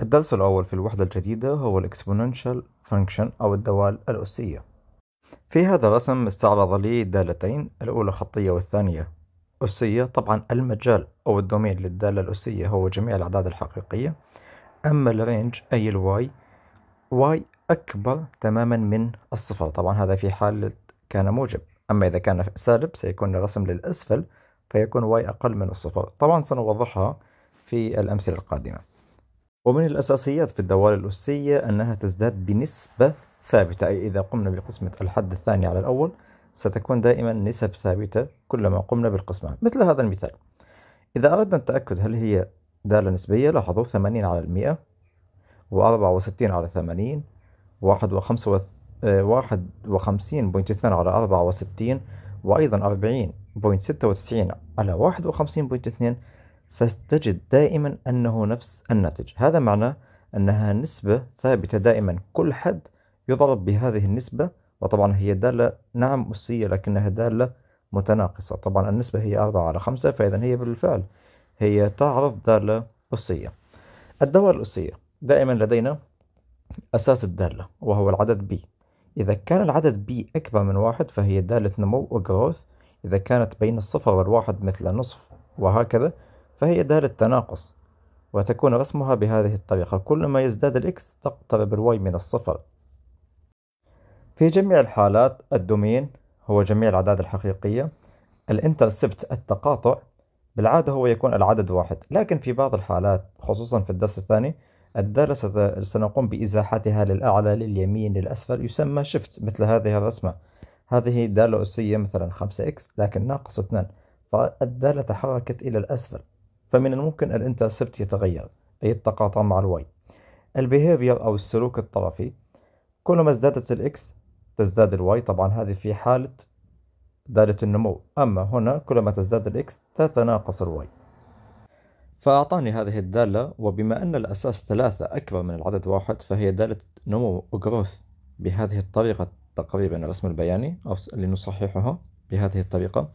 الدرس الأول في الوحدة الجديدة هو الـ Exponential Function أو الدوال الأسية في هذا الرسم استعرض لي دالتين الأولى خطية والثانية أسية طبعا المجال أو الدومين للدالة الأسية هو جميع الأعداد الحقيقية أما الرينج أي الواي واي أكبر تماما من الصفر طبعا هذا في حال كان موجب أما إذا كان سالب سيكون الرسم للأسفل فيكون واي أقل من الصفر طبعا سنوضحها في الأمثلة القادمة ومن الأساسيات في الدوال الأسية أنها تزداد بنسبة ثابتة أي إذا قمنا بقسمة الحد الثاني على الأول ستكون دائما نسب ثابتة كلما قمنا بالقسمة مثل هذا المثال إذا أردنا التأكد هل هي دالة نسبية لاحظوا 80 على المئة و64 على 80 واحد وخمسة آه، واحد وخمسين بوينت اثنان على أربعة وستين وأيضا أربعين بوينت ستة وتسعين على واحد وخمسين بوينت اثنين ستجد دائما أنه نفس الناتج هذا معناه أنها نسبة ثابتة دائما كل حد يضرب بهذه النسبة وطبعا هي دالة نعم أسية لكنها دالة متناقصة طبعا النسبة هي أربعة على خمسة فإذا هي بالفعل هي تعرض دالة أسية الدوال الأسية دائما لدينا أساس الدالة وهو العدد b إذا كان العدد b أكبر من واحد فهي دالة نمو وغروث إذا كانت بين الصفر والواحد مثل نصف وهكذا فهي دالة تناقص وتكون رسمها بهذه الطريقة كلما يزداد الإكس تقترب الواي من الصفر في جميع الحالات الدومين هو جميع الأعداد الحقيقية الانترسبت التقاطع بالعادة هو يكون العدد واحد لكن في بعض الحالات خصوصا في الدرس الثاني الدالة سنقوم بإزاحتها للأعلى لليمين للأسفل يسمى شفت مثل هذه الرسمة هذه دالة أسية مثلا 5x لكن ناقص 2 فالدالة تحركت إلى الأسفل فمن الممكن الانترسبت يتغير أي التقاطع مع الواي البيهيفير أو السلوك الطرفي كلما ازدادت الإكس تزداد الواي طبعا هذه في حالة دالة النمو أما هنا كلما تزداد الإكس تتناقص الواي فأعطاني هذه الدالة وبما أن الأساس ثلاثة أكبر من العدد واحد فهي دالة نمو وجروث بهذه الطريقة تقريبا الرسم البياني أو لنصححها بهذه الطريقة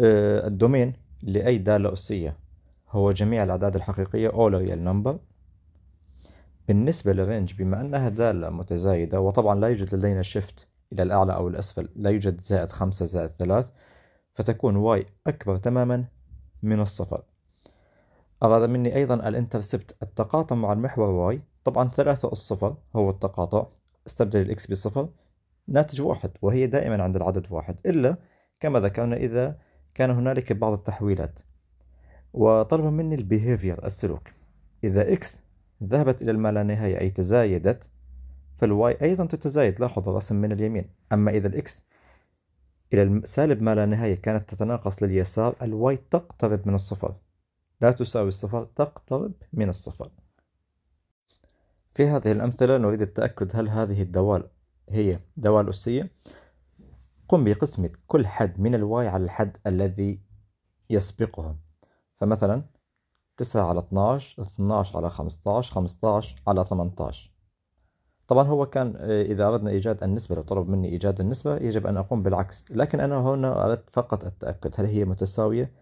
آه، الدومين لأي دالة أسية هو جميع الأعداد الحقيقية all real number بالنسبة لرينج بما أنها دالة متزايدة وطبعا لا يوجد لدينا شيفت إلى الأعلى أو الأسفل لا يوجد زائد خمسة زائد ثلاث فتكون y أكبر تماما من الصفر أراد مني أيضا الانترسبت التقاطع مع المحور y طبعا ثلاثة أس صفر هو التقاطع استبدل الإكس بصفر ناتج واحد وهي دائما عند العدد واحد إلا كما ذكرنا إذا كان هنالك بعض التحويلات وطلب مني البيهيفير السلوك إذا X ذهبت إلى المالا نهاية أي تزايدت فالواي أيضا تتزايد لاحظ الرسم من اليمين أما إذا الإكس إلى سالب ما لا نهاية كانت تتناقص لليسار الواي تقترب من الصفر لا تساوي الصفر تقترب من الصفر في هذه الأمثلة نريد التأكد هل هذه الدوال هي دوال أسية قم بقسمة كل حد من الواي على الحد الذي يسبقه فمثلا تسعة على 12 12 على 15 15 على 18 طبعا هو كان آه، إذا أردنا إيجاد النسبة لو طلب مني إيجاد النسبة يجب أن أقوم بالعكس لكن أنا هنا أردت فقط التأكد هل هي متساوية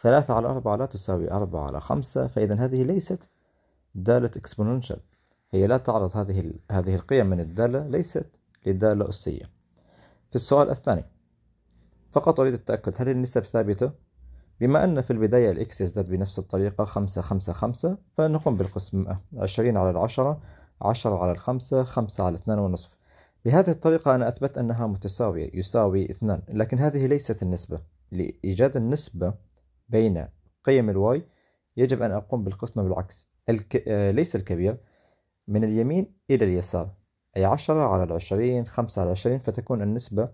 ثلاثة على أربعة لا تساوي أربعة على خمسة فإذا هذه ليست دالة إكسبوننشال هي لا تعرض هذه هذه القيم من الدالة ليست لدالة أسية في السؤال الثاني فقط أريد التأكد هل النسب ثابتة؟ بما أن في البداية الإكس يزداد بنفس الطريقة خمسة خمسة خمسة فنقوم بالقسم عشرين على العشرة عشرة على الخمسة خمسة على اثنان ونصف بهذه الطريقة أنا أثبت أنها متساوية يساوي اثنان لكن هذه ليست النسبة لإيجاد النسبة بين قيم الواي يجب أن أقوم بالقسمة بالعكس الك... آه، ليس الكبير من اليمين إلى اليسار أي عشرة على العشرين خمسة على العشرين فتكون النسبة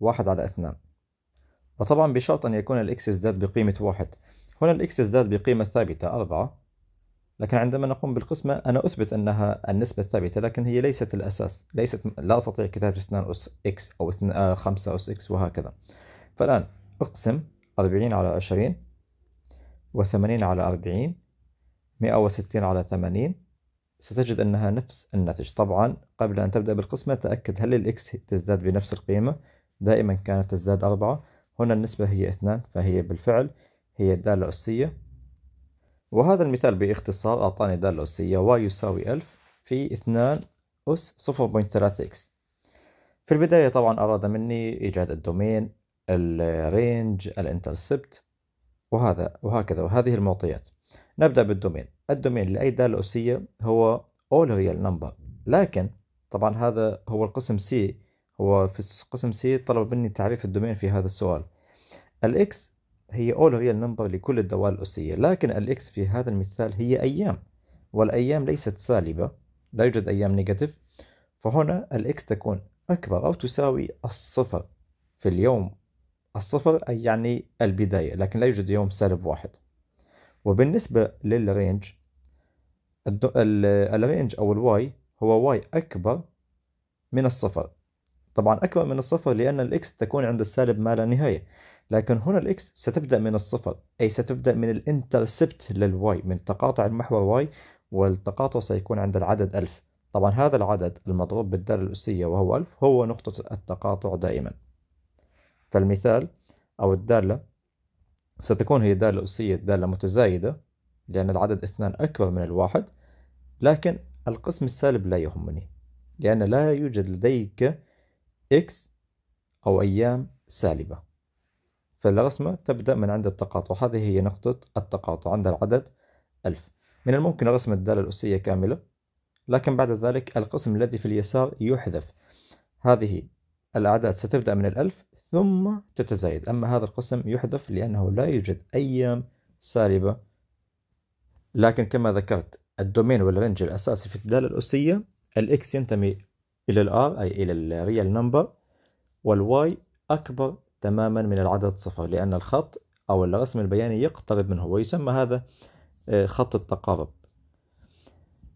واحد على اثنان وطبعا بشرط أن يكون الإكس يزداد بقيمة واحد هنا الإكس يزداد بقيمة ثابتة أربعة لكن عندما نقوم بالقسمة أنا أثبت أنها النسبة الثابتة لكن هي ليست الأساس ليست لا أستطيع كتابة 2 أس إكس أو 5 آه، أس إكس وهكذا فالآن أقسم 40 على 20 و80 على 40 160 على 80 ستجد أنها نفس الناتج طبعا قبل أن تبدأ بالقسمة تأكد هل الإكس تزداد بنفس القيمة دائما كانت تزداد أربعة هنا النسبة هي اثنان فهي بالفعل هي الدالة أسية وهذا المثال باختصار أعطاني دالة أسية y يساوي ألف في اثنان أس 0.3x في البداية طبعا أراد مني إيجاد الدومين الرينج الانترسبت وهذا وهكذا وهذه المعطيات نبدأ بالدومين الدومين لأي دالة أسية هو all real number لكن طبعا هذا هو القسم C هو في قسم C طلب مني تعريف الدومين في هذا السؤال الإكس هي all real number لكل الدوال الأسية لكن الإكس في هذا المثال هي أيام والأيام ليست سالبة لا يوجد أيام نيجاتيف فهنا الإكس تكون أكبر أو تساوي الصفر في اليوم الصفر أي يعني البداية لكن لا يوجد يوم سالب واحد وبالنسبة للرينج الرينج أو الواي هو واي أكبر من الصفر طبعا أكبر من الصفر لأن الإكس تكون عند السالب ما لا نهاية لكن هنا الإكس ستبدأ من الصفر أي ستبدأ من الانترسبت للواي من تقاطع المحور واي والتقاطع سيكون عند العدد ألف طبعا هذا العدد المضروب بالدالة الأسية وهو ألف هو نقطة التقاطع دائما فالمثال أو الدالة ستكون هي دالة أسية دالة متزايدة لأن العدد اثنان أكبر من الواحد لكن القسم السالب لا يهمني لأن لا يوجد لديك إكس أو أيام سالبة فالرسمة تبدأ من عند التقاطع هذه هي نقطة التقاطع عند العدد ألف من الممكن رسم الدالة الأسية كاملة لكن بعد ذلك القسم الذي في اليسار يحذف هذه الأعداد ستبدأ من الألف ثم تتزايد أما هذا القسم يحذف لأنه لا يوجد أيام سالبة لكن كما ذكرت الدومين والرنج الأساسي في الدالة الأسية الإكس ينتمي إلى الآر أي إلى الريال نمبر والواي أكبر تماما من العدد صفر لأن الخط أو الرسم البياني يقترب منه ويسمى هذا آه، خط التقارب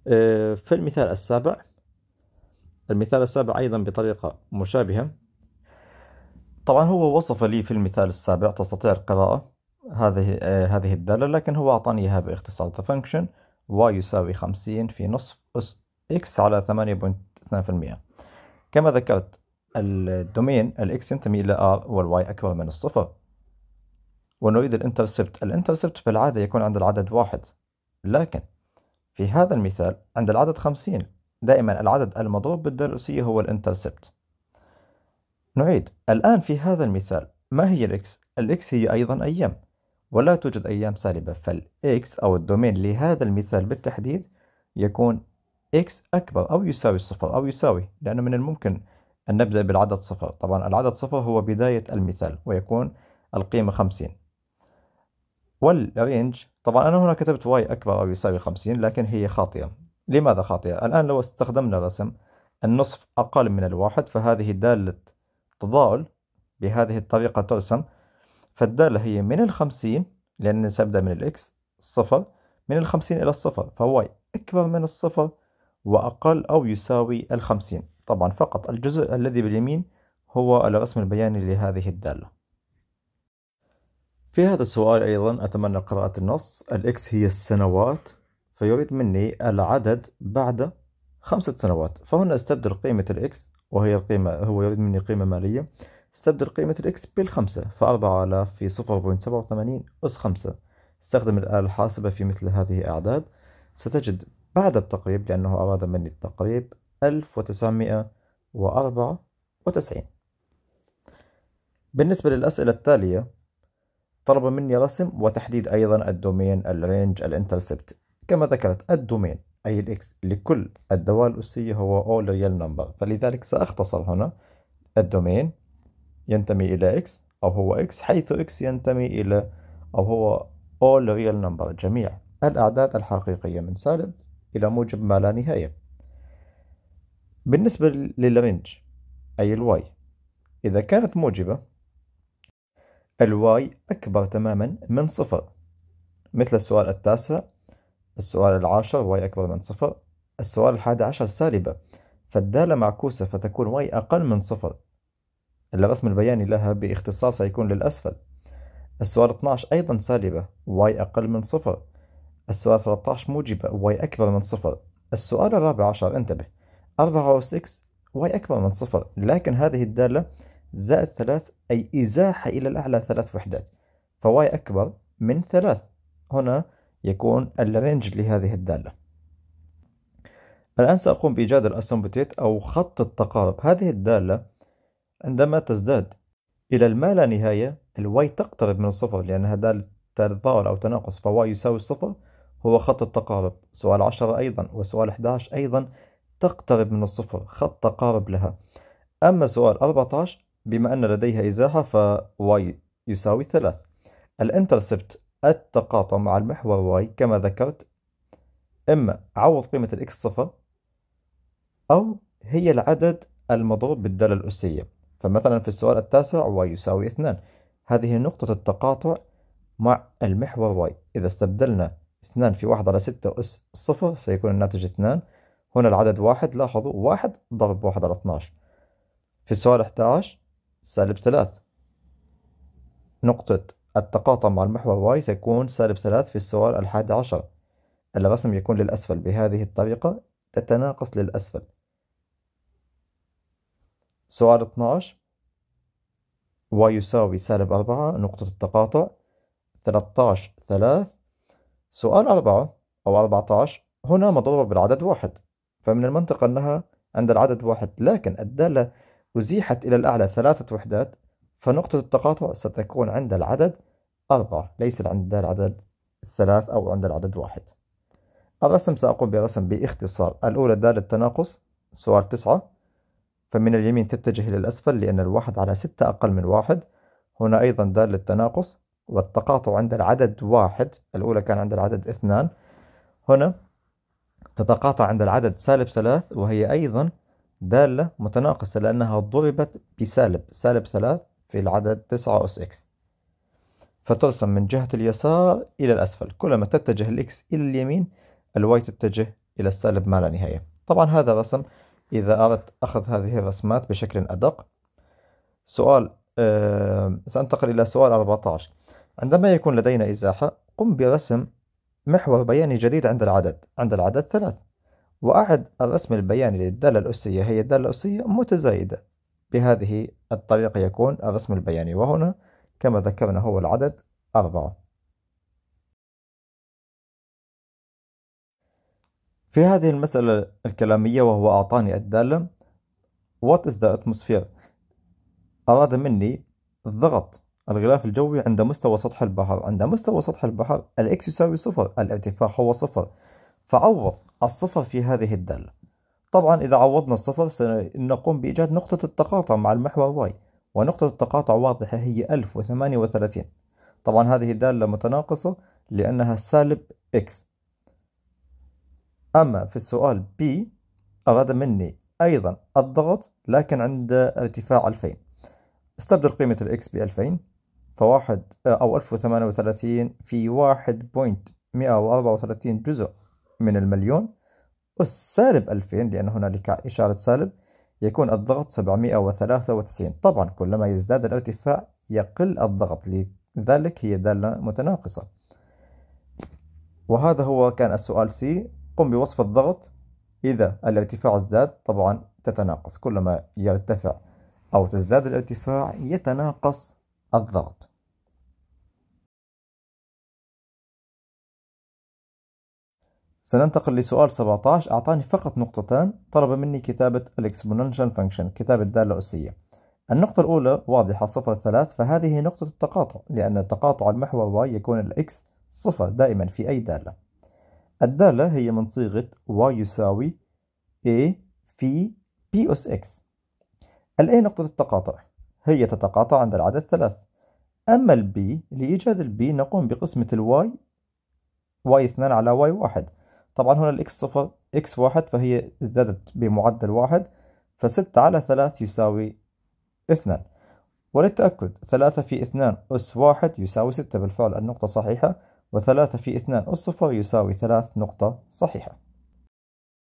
آه، في المثال السابع المثال السابع أيضا بطريقة مشابهة طبعا هو وصف لي في المثال السابع تستطيع القراءة هذه آه، هذه الدالة لكن هو أعطاني إياها باختصار the function y يساوي 50 في نصف أس x على 8.2% كما ذكرت الدومين x ينتمي إلى R y أكبر من الصفر ونريد الانترسبت الانترسبت العادة يكون عند العدد واحد لكن في هذا المثال عند العدد 50 دائما العدد المضروب بالدالة الأسية هو الانترسبت نعيد الآن في هذا المثال ما هي الإكس؟ الإكس هي أيضا أيام ولا توجد أيام سالبة فالإكس أو الدومين لهذا المثال بالتحديد يكون إكس أكبر أو يساوي صفر أو يساوي لأنه من الممكن أن نبدأ بالعدد صفر طبعا العدد صفر هو بداية المثال ويكون القيمة خمسين والرينج طبعا أنا هنا كتبت واي أكبر أو يساوي خمسين لكن هي خاطئة لماذا خاطئة؟ الآن لو استخدمنا رسم النصف أقل من الواحد فهذه دالة تضال بهذه الطريقة ترسم فالدالة هي من الخمسين لأن سأبدأ من الإكس صفر من الخمسين إلى الصفر فواي أكبر من الصفر وأقل أو يساوي الخمسين طبعا فقط الجزء الذي باليمين هو الرسم البياني لهذه الدالة في هذا السؤال أيضا أتمنى قراءة النص الإكس هي السنوات فيريد مني العدد بعد خمسة سنوات فهنا استبدل قيمة الإكس وهي القيمة هو يريد مني قيمة مالية استبدل قيمة الإكس بالخمسة فأربعة آلاف في صفر بوينت سبعة وثمانين أس خمسة استخدم الآلة الحاسبة في مثل هذه الأعداد ستجد بعد التقريب لأنه أراد مني التقريب ألف وتسعمائة وأربعة وتسعين بالنسبة للأسئلة التالية طلب مني رسم وتحديد أيضا الدومين الرينج الانترسبت كما ذكرت الدومين أي الإكس لكل الدوال الأسية هو أو ريال نمبر فلذلك سأختصر هنا الدومين ينتمي إلى إكس أو هو إكس حيث إكس ينتمي إلى أو هو all real number جميع الأعداد الحقيقية من سالب إلى موجب ما لا نهاية بالنسبة للرينج أي الواي إذا كانت موجبة الواي أكبر تماما من صفر مثل السؤال التاسع السؤال العاشر واي أكبر من صفر السؤال الحادي عشر سالبة فالدالة معكوسة فتكون واي أقل من صفر الرسم البياني لها باختصار سيكون للأسفل السؤال 12 أيضا سالبة واي أقل من صفر السؤال 13 موجبة واي أكبر من صفر السؤال الرابع عشر انتبه 4 أو 6 واي أكبر من صفر لكن هذه الدالة زائد ثلاث أي إزاحة إلى الأعلى ثلاث وحدات فواي أكبر من ثلاث هنا يكون الرينج لهذه الدالة الآن سأقوم بإيجاد الأسمبتيت أو خط التقارب هذه الدالة عندما تزداد إلى المالا لا نهاية الواي تقترب من الصفر لأنها دالة تضاعل أو تناقص فواي يساوي الصفر هو خط التقارب سؤال 10 أيضا وسؤال 11 أيضا تقترب من الصفر خط تقارب لها أما سؤال 14 بما أن لديها إزاحة فواي يساوي 3 الانترسبت التقاطع مع المحور واي كما ذكرت اما عوض قيمه الاكس صفر او هي العدد المضروب بالداله الاسيه فمثلا في السؤال التاسع واي يساوي 2 هذه نقطه التقاطع مع المحور واي اذا استبدلنا 2 في 1 على 6 اس صفر سيكون الناتج 2 هنا العدد 1 لاحظوا 1 ضرب 1 على 12 في السؤال 11 سالب 3 نقطه التقاطع مع المحور واي سيكون سالب ثلاث في السؤال الحادي عشر الرسم يكون للأسفل بهذه الطريقة تتناقص للأسفل سؤال 12 y يساوي سالب أربعة نقطة التقاطع 13 ثلاث سؤال أربعة أو 14 هنا مضروبة بالعدد واحد فمن المنطق أنها عند العدد واحد لكن الدالة أزيحت إلى الأعلى ثلاثة وحدات فنقطة التقاطع ستكون عند العدد أربعة ليس عند العدد الثلاث أو عند العدد واحد الرسم سأقوم برسم باختصار الأولى دالة التناقص سؤال تسعة فمن اليمين تتجه إلى الأسفل لأن الواحد على ستة أقل من واحد هنا أيضا دالة التناقص والتقاطع عند العدد واحد الأولى كان عند العدد اثنان هنا تتقاطع عند العدد سالب ثلاث وهي أيضا دالة متناقصة لأنها ضربت بسالب سالب ثلاث في العدد 9 أس إكس فترسم من جهة اليسار إلى الأسفل كلما تتجه الإكس إلى اليمين الواي تتجه إلى السالب ما لا نهاية طبعا هذا رسم إذا أردت أخذ هذه الرسمات بشكل أدق سؤال أه سأنتقل إلى سؤال 14 عندما يكون لدينا إزاحة قم برسم محور بياني جديد عند العدد عند العدد ثلاث وأعد الرسم البياني للدالة الأسية هي الدالة الأسية متزايدة بهذه الطريقة يكون الرسم البياني وهنا كما ذكرنا هو العدد أربعة في هذه المسألة الكلامية وهو أعطاني الدالة What is the atmosphere؟ أراد مني ضغط الغلاف الجوي عند مستوى سطح البحر عند مستوى سطح البحر الإكس يساوي صفر الارتفاع هو صفر فعوض الصفر في هذه الدالة طبعا إذا عوضنا الصفر سنقوم بإيجاد نقطة التقاطع مع المحور y ونقطة التقاطع واضحة هي 1038 طبعا هذه دالة متناقصة لأنها سالب x أما في السؤال B أراد مني أيضا الضغط لكن عند ارتفاع 2000 استبدل قيمة الإكس ب 2000 فواحد آه، أو 1038 في 1.134 جزء من المليون السالب 2000 لأن هنالك إشارة سالب يكون الضغط 793 طبعا كلما يزداد الارتفاع يقل الضغط لذلك هي دالة متناقصة وهذا هو كان السؤال سي قم بوصف الضغط إذا الارتفاع ازداد طبعا تتناقص كلما يرتفع أو تزداد الارتفاع يتناقص الضغط سننتقل لسؤال 17 أعطاني فقط نقطتان طلب مني كتابة الإكسبوننشال فانكشن كتابة الدالة الأسية النقطة الأولى واضحة صفر ثلاث فهذه نقطة التقاطع لأن تقاطع المحور y يكون x صفر دائما في أي دالة الدالة هي من صيغة y يساوي a في p أس x a نقطة التقاطع هي تتقاطع عند العدد ثلاث أما البي لإيجاد البي نقوم بقسمة الواي y2 على y1 طبعا هنا الإكس صفر إكس واحد فهي ازدادت بمعدل واحد فستة على ثلاث يساوي اثنان وللتأكد ثلاثة في اثنان أس واحد يساوي ستة بالفعل النقطة صحيحة وثلاثة في اثنان أس صفر يساوي ثلاث نقطة صحيحة